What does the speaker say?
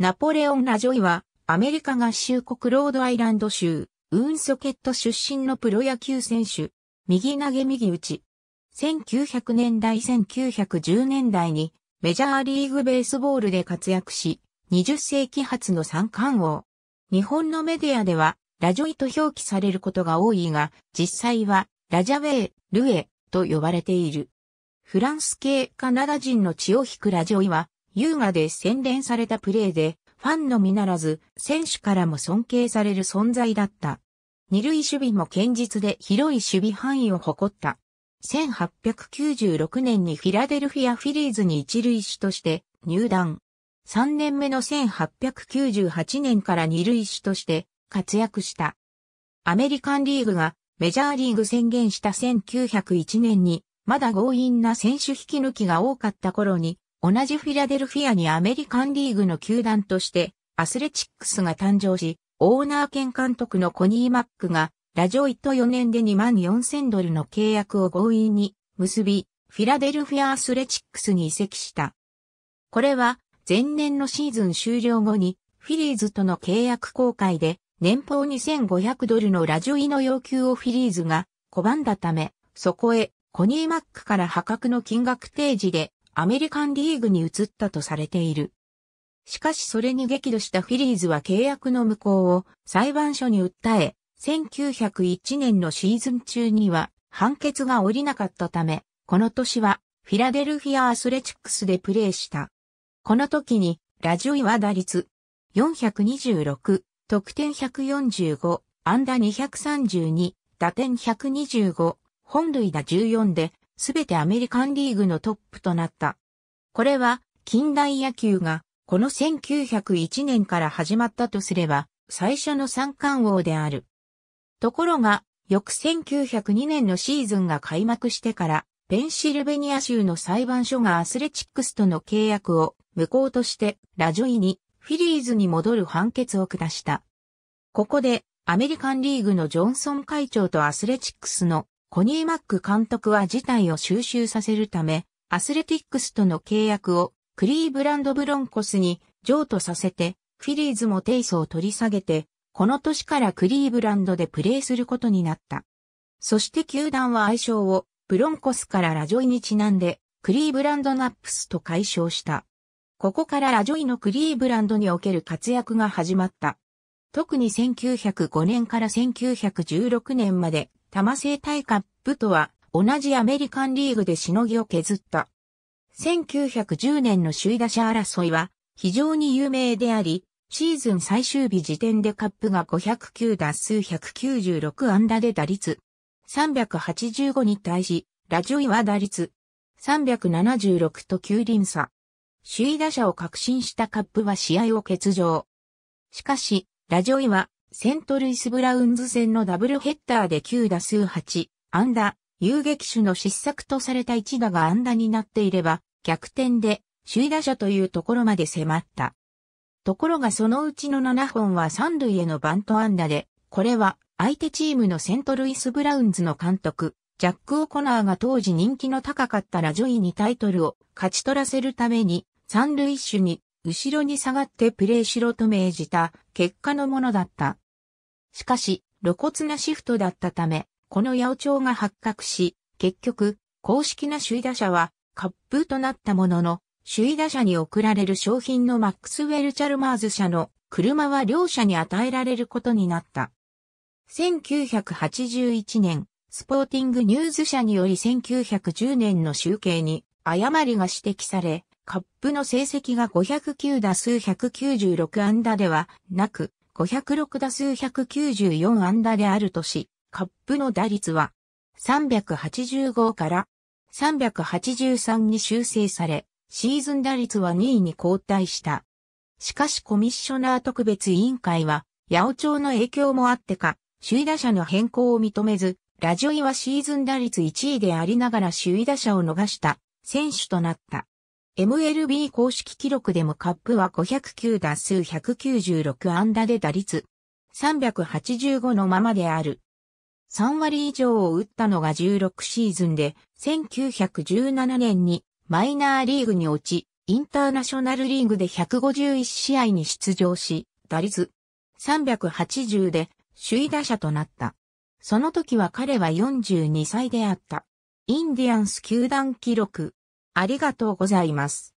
ナポレオン・ラジョイは、アメリカ合衆国ロードアイランド州、ウーンソケット出身のプロ野球選手、右投げ右打ち。1900年代1910年代にメジャーリーグベースボールで活躍し、20世紀初の三冠王。日本のメディアでは、ラジョイと表記されることが多いが、実際は、ラジャウェイ、ルエと呼ばれている。フランス系カナダ人の血を引くラジョイは、優雅で洗練されたプレーで、ファンのみならず、選手からも尊敬される存在だった。二塁守備も堅実で広い守備範囲を誇った。1896年にフィラデルフィアフィリーズに一塁手として入団。3年目の1898年から二塁手として活躍した。アメリカンリーグがメジャーリーグ宣言した1901年に、まだ強引な選手引き抜きが多かった頃に、同じフィラデルフィアにアメリカンリーグの球団として、アスレチックスが誕生し、オーナー兼監督のコニー・マックが、ラジオイと4年で2万4000ドルの契約を強引に結び、フィラデルフィア・アスレチックスに移籍した。これは、前年のシーズン終了後に、フィリーズとの契約公開で、年俸2500ドルのラジオイの要求をフィリーズが拒んだため、そこへ、コニー・マックから破格の金額提示で、アメリカンリーグに移ったとされている。しかしそれに激怒したフィリーズは契約の無効を裁判所に訴え、1901年のシーズン中には判決が下りなかったため、この年はフィラデルフィアアスレチックスでプレーした。この時にラジオイは打率426、得点145、安打232、打点125、本塁打14ですべてアメリカンリーグのトップとなった。これは、近代野球が、この1901年から始まったとすれば、最初の三冠王である。ところが、翌1902年のシーズンが開幕してから、ペンシルベニア州の裁判所がアスレチックスとの契約を無効としてラジョイにフィリーズに戻る判決を下した。ここでアメリカンリーグのジョンソン会長とアスレチックスのコニー・マック監督は事態を収集させるため、アスレティックスとの契約をクリーブランド・ブロンコスに譲渡させて、フィリーズもテイスを取り下げて、この年からクリーブランドでプレーすることになった。そして球団は愛称をブロンコスからラジョイにちなんで、クリーブランドナップスと解消した。ここからラジョイのクリーブランドにおける活躍が始まった。特に1905年から1916年まで多摩生態カップとは同じアメリカンリーグでしのぎを削った。1910年の首位打者争いは非常に有名であり、シーズン最終日時点でカップが509打数196安打で打率385に対し、ラジオイは打率376と9輪差。首位打者を確信したカップは試合を欠場。しかし、ラジオイはセントルイス・ブラウンズ戦のダブルヘッダーで9打数8、安打、遊撃手の失策とされた一打が安打になっていれば、逆転で首位打者というところまで迫った。ところがそのうちの7本は三塁へのバント安打で、これは相手チームのセントルイス・ブラウンズの監督、ジャック・オコナーが当時人気の高かったラジョイにタイトルを勝ち取らせるために、三塁手に後ろに下がってプレーしろと命じた結果のものだった。しかし、露骨なシフトだったため、この八百長が発覚し、結局、公式な首位打者は、カップとなったものの、首位打者に贈られる商品のマックスウェル・チャルマーズ社の車は両社に与えられることになった。1981年、スポーティングニューズ社により1910年の集計に誤りが指摘され、カップの成績が509打数196安打ではなく、506打数194安打であるとし、カップの打率は385から383に修正され、シーズン打率は2位に後退した。しかしコミッショナー特別委員会は、八百長の影響もあってか、首位打者の変更を認めず、ラジオイはシーズン打率1位でありながら首位打者を逃した選手となった。MLB 公式記録でもカップは509打数196安打で打率385のままである。3割以上を打ったのが16シーズンで、1917年にマイナーリーグに落ち、インターナショナルリーグで151試合に出場し、打率380で首位打者となった。その時は彼は42歳であった。インディアンス球団記録ありがとうございます。